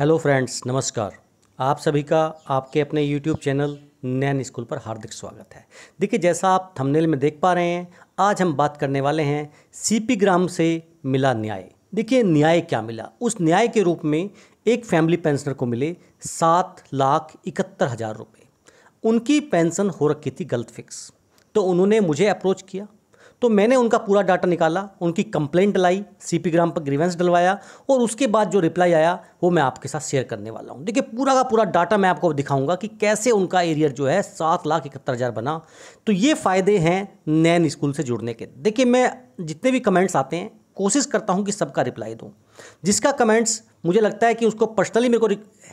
hello friends नमस्कार आप सभी का आपके अपने यूट्यूब चैनल नैन स्कूल पर हार्दिक स्वागत है देखिए जैसा आप थंबनेल में देख पा रहे हैं आज हम बात करने वाले हैं सीपी ग्राम से मिला न्याय देखिए न्याय क्या मिला उस न्याय के रूप में एक फैमिली पेंशनर को मिले सात लाख इकहत्तर हज़ार रुपये उनकी पेंशन हो रखी थी गलत फिक्स तो उन्होंने मुझे अप्रोच किया तो मैंने उनका पूरा डाटा निकाला उनकी कंप्लेंट लाई सी पी ग्राम पर ग्रीवेंस डलवाया और उसके बाद जो रिप्लाई आया वो मैं आपके साथ शेयर करने वाला हूँ देखिए पूरा का पूरा डाटा मैं आपको दिखाऊंगा कि कैसे उनका एरियर जो है सात लाख इकहत्तर हज़ार बना तो ये फ़ायदे हैं नैन स्कूल से जुड़ने के देखिए मैं जितने भी कमेंट्स आते हैं कोशिश करता हूँ कि सबका रिप्लाई दूँ जिसका कमेंट्स मुझे लगता है कि उसको पर्सनली मेरे को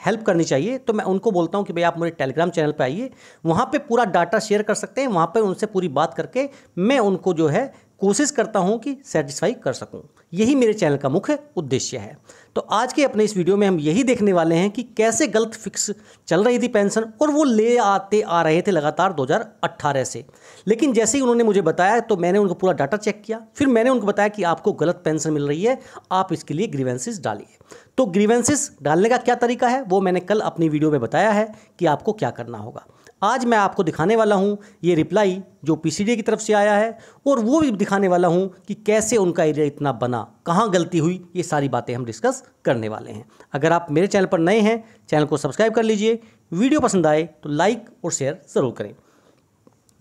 हेल्प करनी चाहिए तो मैं उनको बोलता हूँ कि भाई आप मेरे टेलीग्राम चैनल पर आइए वहाँ पर पूरा डाटा शेयर कर सकते हैं वहाँ पर उनसे पूरी बात करके मैं उनको जो है कोशिश करता हूँ कि सेटिस्फाई कर सकूँ यही मेरे चैनल का मुख्य उद्देश्य है तो आज के अपने इस वीडियो में हम यही देखने वाले हैं कि कैसे गलत फिक्स चल रही थी पेंशन और वो ले आते आ रहे थे लगातार 2018 से लेकिन जैसे ही उन्होंने मुझे बताया तो मैंने उनको पूरा डाटा चेक किया फिर मैंने उनको बताया कि आपको गलत पेंशन मिल रही है आप इसके लिए ग्रीवेंसेज डालिए तो ग्रीवेंसेज डालने का क्या तरीका है वो मैंने कल अपनी वीडियो में बताया है कि आपको क्या करना होगा आज मैं आपको दिखाने वाला हूँ ये रिप्लाई जो पी की तरफ से आया है और वो भी दिखाने वाला हूँ कि कैसे उनका एरिया इतना बना कहाँ गलती हुई ये सारी बातें हम डिस्कस करने वाले हैं अगर आप मेरे चैनल पर नए हैं चैनल को सब्सक्राइब कर लीजिए वीडियो पसंद आए तो लाइक और शेयर ज़रूर करें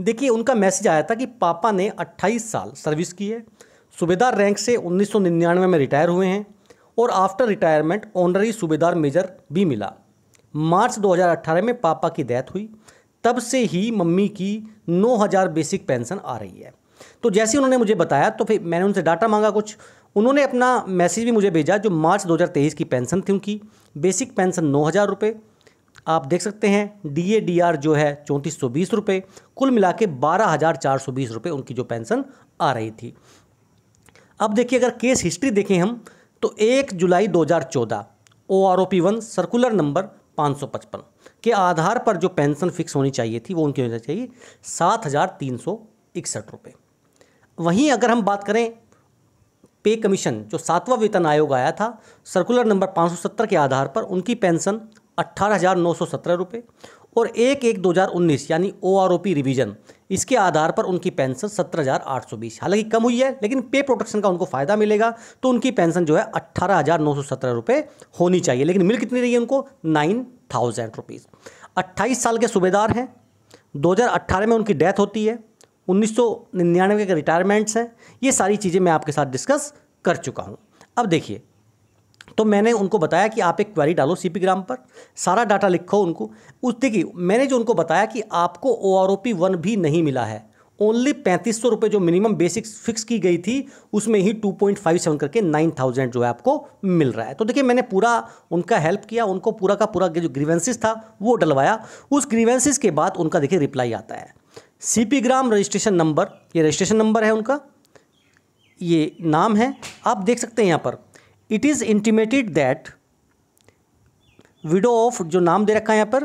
देखिए उनका मैसेज आया था कि पापा ने 28 साल सर्विस की है सूबेदार रैंक से 1999 में रिटायर हुए हैं और आफ्टर रिटायरमेंट ऑनरी सूबेदार मेजर भी मिला मार्च 2018 में पापा की डेथ हुई तब से ही मम्मी की नौ हज़ार बेसिक पेंशन आ रही है तो जैसे उन्होंने मुझे बताया तो फिर मैंने उनसे डाटा मांगा कुछ उन्होंने अपना मैसेज भी मुझे भेजा जो मार्च 2023 की पेंशन थी उनकी बेसिक पेंशन नौ हज़ार रुपये आप देख सकते हैं डी ए डी आर जो है चौंतीस सौ बीस रुपये कुल मिला के बारह हज़ार चार सौ बीस रुपये उनकी जो पेंशन आ रही थी अब देखिए अगर केस हिस्ट्री देखें हम तो एक जुलाई दो हजार चौदह O R O P one circular number पाँच सौ पचपन के आधार पर जो पेंशन फिक्स होनी चाहिए थी वो उनकी होनी चाहिए सात हज़ार तीन सौ इकसठ रुपये वहीं अगर हम बात करें पे कमीशन जो सातवां वेतन आयोग आया था सर्कुलर नंबर पाँच सौ सत्तर के आधार पर उनकी पेंशन अट्ठारह हज़ार नौ सौ सत्रह रुपये और एक एक दो हज़ार उन्नीस यानी O R O P revision इसके आधार पर उनकी पेंशन सत्रह हज़ार आठ सौ बीस हालांकि कम हुई है लेकिन पे प्रोटेक्शन का उनको फ़ायदा मिलेगा तो उनकी पेंशन जो है अट्ठारह हज़ार नौ सौ सत्रह रुपये होनी चाहिए लेकिन मिल कितनी रही है उनको नाइन थाउजेंड रुपीज़ अट्ठाईस साल के सूबेदार हैं 2018 में उनकी डेथ होती है 1999 के रिटायरमेंट्स हैं ये सारी चीज़ें मैं आपके साथ डिस्कस कर चुका हूँ अब देखिए तो मैंने उनको बताया कि आप एक क्वेरी डालो सी ग्राम पर सारा डाटा लिखो उनको उस देखिए मैंने जो उनको बताया कि आपको O R O P one भी नहीं मिला है ओनली पैंतीस सौ रुपये जो मिनिमम बेसिक फिक्स की गई थी उसमें ही टू पॉइंट फाइव सेवन करके नाइन थाउजेंड जो है आपको मिल रहा है तो देखिए मैंने पूरा उनका हेल्प किया उनको पूरा का पूरा जो ग्रीवेंसिस था वो डलवाया उस ग्रीवेंसिस के बाद उनका देखिए रिप्लाई आता है सी ग्राम रजिस्ट्रेशन नंबर ये रजिस्ट्रेशन नंबर है उनका ये नाम है आप देख सकते हैं यहाँ पर it is intimated that widow of जो नाम दे रखा है यहाँ पर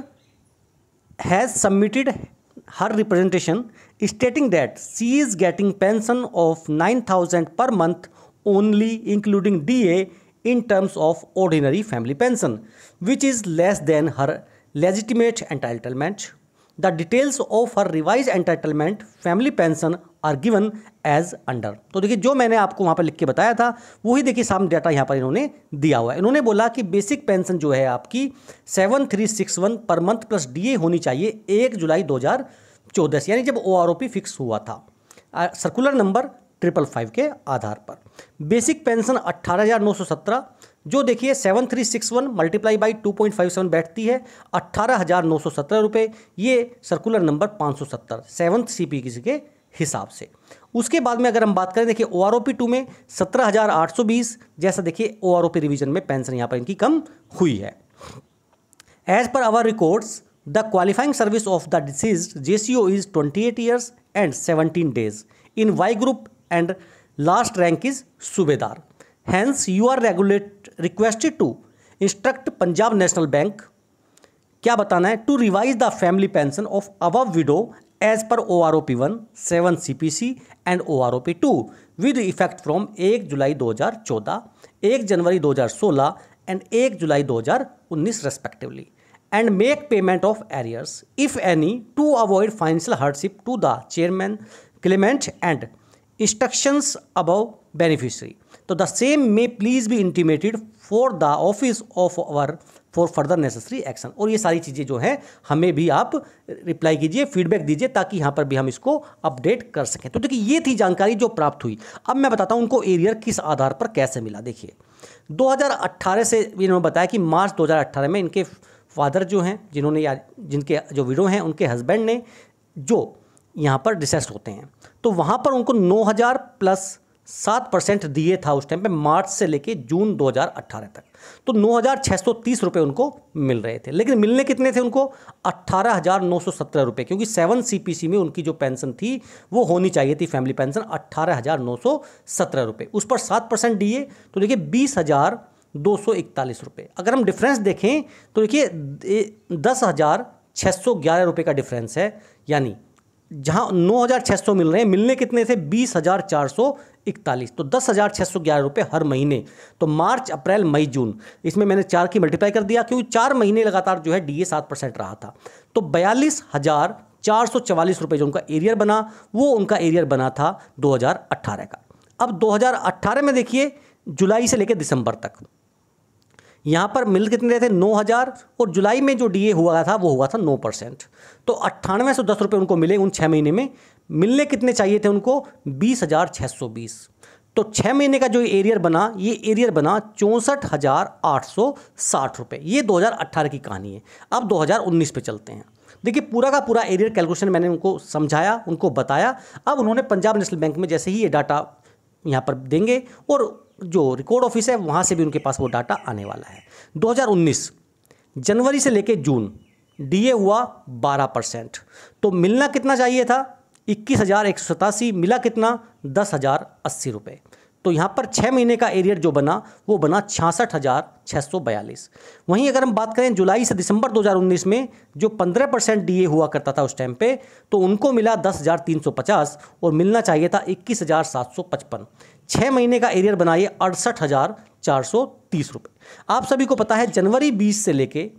has submitted her representation stating that she is getting pension of 9000 per month only including DA in terms of ordinary family pension which is less than her legitimate entitlement the details of her revise entitlement family pension are given as under तो देखिए जो मैंने आपको वहाँ पर लिख के बताया था वही देखिए सामने डाटा यहाँ पर इन्होंने दिया हुआ है इन्होंने बोला कि बेसिक पेंशन जो है आपकी seven three six one per month plus D A होनी चाहिए एक जुलाई दो हज़ार चौदह से यानी जब O R O P fix हुआ था सर्कुलर नंबर ट्रिपल फाइव के आधार पर बेसिक पेंशन अट्ठारह हज़ार नौ सौ सत्रह जो देखिए seven three six one multiply by two point five seven बैठती है अट्ठारह हज़ार नौ सौ सत्रह रुपये ये सर्कुलर नंबर पाँच सौ सत्तर सेवन सी पी के हिसाब से उसके बाद में अगर हम बात करें देखिए O R O P two में सत्रह हज़ार आठ सौ बीस जैसा देखिए O R O P revision में पेंशन यहाँ पर इनकी कम हुई है as per our records the qualifying service of the deceased J C O is twenty eight years and seventeen days in Y group and last rank is subedar hence you are regulate requested to instruct Punjab National Bank क्या बताना है to revise the family pension of above widow as per O R O P one seven C P C and O R O P two with effect from एक जुलाई दो हज़ार चौदह एक जनवरी दो हज़ार सोलह एंड एक जुलाई दो हज़ार उन्नीस respectively and make payment of arrears if any to avoid financial hardship to the chairman claimant and instructions above beneficiary to the same may please be intimated for the office of our for further necessary action और ये सारी चीज़ें जो हैं हमें भी आप reply कीजिए फीडबैक दीजिए ताकि यहाँ पर भी हम इसको अपडेट कर सकें तो देखिए ये थी जानकारी जो प्राप्त हुई अब मैं बताता हूँ उनको एरियर किस आधार पर कैसे मिला देखिए 2018 से इन्होंने बताया कि मार्च 2018 में इनके फादर जो हैं जिन्होंने या जिनके जो विडो हैं उनके हस्बैंड ने जो यहाँ पर डिसेस होते हैं तो वहाँ पर उनको नौ हज़ार प्लस सात परसेंट दिए था उस टाइम पे मार्च से लेके जून 2018 तक तो 9,630 रुपए उनको मिल रहे थे लेकिन मिलने कितने थे उनको 18,917 रुपए क्योंकि सेवन सीपीसी में उनकी जो पेंशन थी वो होनी चाहिए थी फैमिली पेंशन 18,917 रुपए उस पर सात परसेंट दिए तो देखिए बीस हज़ार दो सौ इकतालीस रुपये अगर हम डिफरेंस देखें तो देखिए दस हज़ार छः सौ ग्यारह रुपये का डिफरेंस है यानी जहां 9,600 मिल रहे हैं मिलने कितने थे बीस हज़ार चार सौ इकतालीस तो दस हज़ार छह सौ ग्यारह रुपये हर महीने तो मार्च अप्रैल मई जून इसमें मैंने चार की मल्टीप्लाई कर दिया क्योंकि चार महीने लगातार जो है डी ए सात परसेंट रहा था तो बयालीस हज़ार चार सौ चवालीस रुपये जो उनका एरियर बना वो उनका एरियर बना था दो हज़ार अट्ठारह का अब दो हज़ार अट्ठारह में देखिए जुलाई से लेकर दिसंबर तक यहाँ पर मिल कितने रहे थे नौ हज़ार और जुलाई में जो ए हुआ था वो हुआ था नौ परसेंट तो अट्ठानवे सौ दस रुपये उनको मिले उन छः महीने में मिलने कितने चाहिए थे उनको बीस हज़ार छः सौ बीस तो छः महीने का जो एरियर बना ये एरियर बना चौंसठ हज़ार आठ सौ साठ रुपये ये दो हज़ार अट्ठारह की कहानी है अब दो हज़ार उन्नीस पे चलते हैं देखिए पूरा का पूरा एरियर कैलकुलेशन मैंने उनको समझाया उनको बताया अब उन्होंने पंजाब नेशनल बैंक में जैसे ही ये डाटा यहाँ पर देंगे और जो रिकॉर्ड ऑफिस है वहाँ से भी उनके पास वो डाटा आने वाला है 2019 जनवरी से लेकर जून डीए हुआ 12 परसेंट तो मिलना कितना चाहिए था इक्कीस हज़ार एक सौ सतासी मिला कितना दस हज़ार अस्सी रुपये तो यहाँ पर छः महीने का एरियर जो बना वो बना छियासठ हज़ार छः सौ बयालीस वहीं अगर हम बात करें जुलाई से दिसंबर 2019 में जो 15 परसेंट डी हुआ करता था उस टाइम पे तो उनको मिला दस हज़ार तीन सौ पचास और मिलना चाहिए था इक्कीस हज़ार सात सौ पचपन छः महीने का एरियर बनाइए अड़सठ हज़ार चार सौ तीस रुपये आप सभी को पता है जनवरी बीस से लेके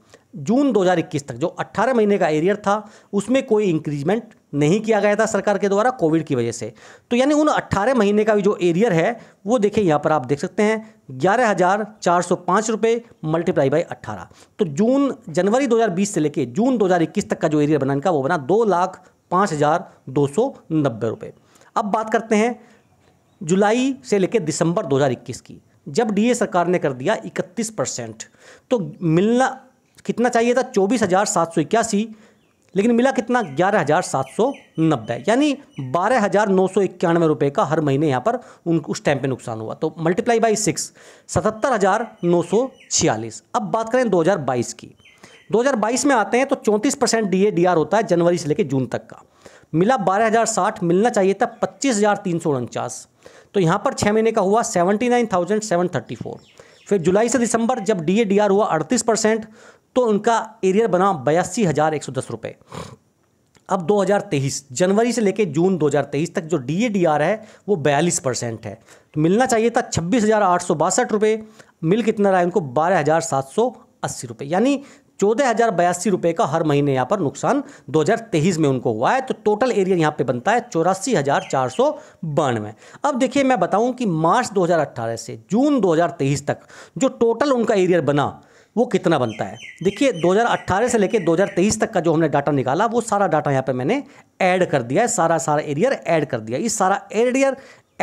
जून 2021 तक जो 18 महीने का एरियर था उसमें कोई इंक्रीजमेंट नहीं किया गया था सरकार के द्वारा कोविड की वजह से तो यानी उन 18 महीने का भी जो एरियर है वो देखिए यहाँ पर आप देख सकते हैं ग्यारह हज़ार चार सौ पाँच रुपये मल्टीप्लाई बाई अट्ठारह तो जून जनवरी 2020 से लेके जून 2021 तक का जो एरियर बना इनका वो बना दो लाख पाँच हज़ार दो सौ नब्बे रुपये अब बात करते हैं जुलाई से लेकर दिसंबर 2021 की जब डीए सरकार ने कर दिया 31 परसेंट तो मिलना कितना चाहिए था चौबीस हज़ार सात सौ इक्यासी लेकिन मिला कितना ग्यारह हज़ार सात सौ नब्बे यानी बारह हज़ार नौ सौ इक्यानवे रुपये का हर महीने यहाँ पर उन उस टाइम पे नुकसान हुआ तो मल्टीप्लाई बाई सिक्स सतहत्तर हज़ार नौ सौ छियालीस अब बात करें दो हज़ार बाईस की दो हज़ार बाईस में आते हैं तो चौंतीस percent D A D R होता है जनवरी से लेकर जून तक का मिला बारह हज़ार साठ मिलना चाहिए था पच्चीस हज़ार तीन सौ उनचास तो यहाँ पर छः महीने का हुआ seventy nine thousand seven thirty four फिर जुलाई से दिसंबर जब डी ए डी आर हुआ अड़तीस परसेंट तो उनका एरियर बना बयासी हज़ार एक सौ दस रुपये अब दो हजार तेईस जनवरी से लेकर जून दो हजार तेईस तक जो डी ए डी आर है वो बयालीस परसेंट है तो मिलना चाहिए था छब्बीस हज़ार आठ सौ बासठ रुपये मिल कितना रहा है उनको बारह हज़ार सात सौ अस्सी रुपये यानी चौदह हज़ार बयासी रुपये का हर महीने यहाँ पर नुकसान 2023 में उनको हुआ है तो टोटल एरिया यहाँ पे बनता है चौरासी हज़ार चार सौ बानवे अब देखिए मैं बताऊँ कि मार्च 2018 से जून 2023 तक जो टोटल उनका एरियर बना वो कितना बनता है देखिए 2018 से लेकर 2023 तक का जो हमने डाटा निकाला वो सारा डाटा यहाँ पे मैंने ऐड कर दिया है सारा सारा एरियर ऐड कर दिया इस सारा एरियर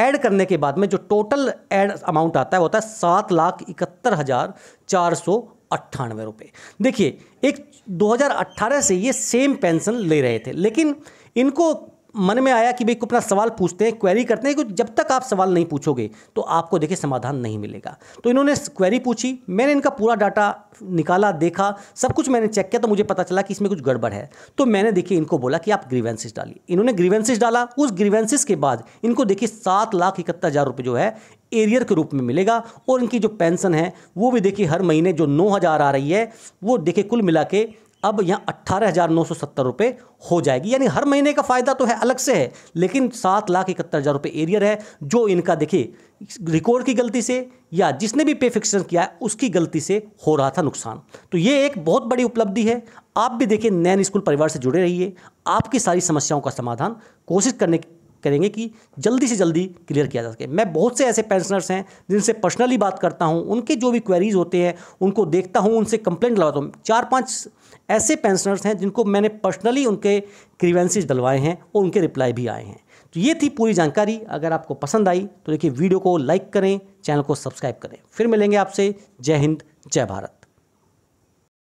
ऐड करने के बाद में जो टोटल ऐड अमाउंट आता है वो होता है सात लाख इकहत्तर हज़ार चार सौ अट्ठानवे रुपये देखिए एक 2018 से ये सेम पेंशन ले रहे थे लेकिन इनको मन में आया कि भाई अपना सवाल पूछते हैं क्वेरी करते हैं कि जब तक आप सवाल नहीं पूछोगे तो आपको देखिए समाधान नहीं मिलेगा तो इन्होंने क्वेरी पूछी मैंने इनका पूरा डाटा निकाला देखा सब कुछ मैंने चेक किया तो मुझे पता चला कि इसमें कुछ गड़बड़ है तो मैंने देखिए इनको बोला कि आप ग्रीवेंसिस डालिए इन्होंने ग्रीवेंसिस डाला उस ग्रीवेंसिस के बाद इनको देखिए सात लाख इकहत्तर हज़ार रुपये जो है एरियर के रूप में मिलेगा और इनकी जो पेंशन है वो भी देखिए हर महीने जो नौ हज़ार आ रही है वो देखिए कुल मिला के अब यहाँ अट्ठारह हज़ार नौ सौ सत्तर रुपये हो जाएगी यानी हर महीने का फ़ायदा तो है अलग से है लेकिन सात लाख इकहत्तर हज़ार रुपये एरियर है जो इनका देखिए रिकॉर्ड की गलती से या जिसने भी पे फिक्सेशन किया है उसकी गलती से हो रहा था नुकसान तो ये एक बहुत बड़ी उपलब्धि है आप भी देखिए नैन स्कूल परिवार से जुड़े रहिए आपकी सारी समस्याओं का समाधान कोशिश करने की करेंगे कि जल्दी से जल्दी क्लियर किया जा सके मैं बहुत से ऐसे पेंशनर्स हैं जिनसे पर्सनली बात करता हूँ उनके जो भी क्वेरीज होते हैं उनको देखता हूँ उनसे कंप्लेंट लगाता हूँ चार पाँच ऐसे पेंशनर्स हैं जिनको मैंने पर्सनली उनके क्रीवेंसीज डलवाए हैं और उनके रिप्लाई भी आए हैं तो ये थी पूरी जानकारी अगर आपको पसंद आई तो देखिए वीडियो को लाइक करें चैनल को सब्सक्राइब करें फिर मिलेंगे आपसे जय हिंद जय भारत